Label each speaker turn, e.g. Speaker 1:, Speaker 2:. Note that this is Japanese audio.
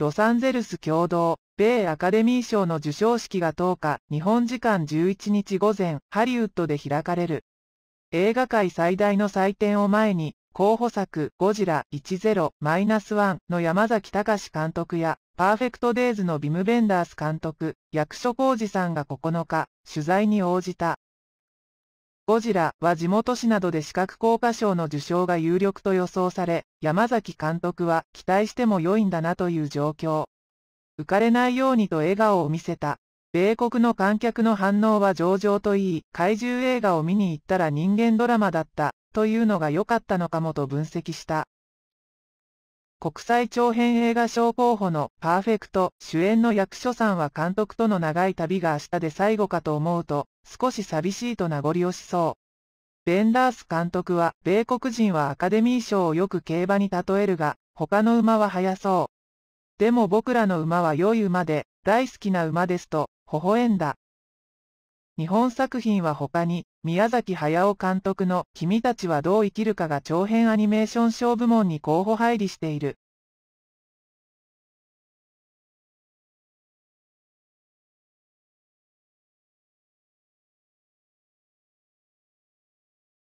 Speaker 1: ロサンゼルス共同、米アカデミー賞の授賞式が10日、日本時間11日午前、ハリウッドで開かれる。映画界最大の祭典を前に、候補作、ゴジラ10-1の山崎隆監督や、パーフェクトデイズのビム・ベンダース監督、役所広司さんが9日、取材に応じた。ゴジラは地元市などで視覚効果賞の受賞が有力と予想され、山崎監督は期待しても良いんだなという状況。浮かれないようにと笑顔を見せた。米国の観客の反応は上々といい、怪獣映画を見に行ったら人間ドラマだった、というのが良かったのかもと分析した。国際長編映画賞候補のパーフェクト主演の役所さんは監督との長い旅が明日で最後かと思うと少し寂しいと名残惜しそう。ベンダース監督は米国人はアカデミー賞をよく競馬に例えるが他の馬は速そう。でも僕らの馬は良い馬で大好きな馬ですと微笑んだ。日本作品は他に、宮崎駿監督の君たちはどう生きるかが長編アニメーション賞部門に候補入りしている。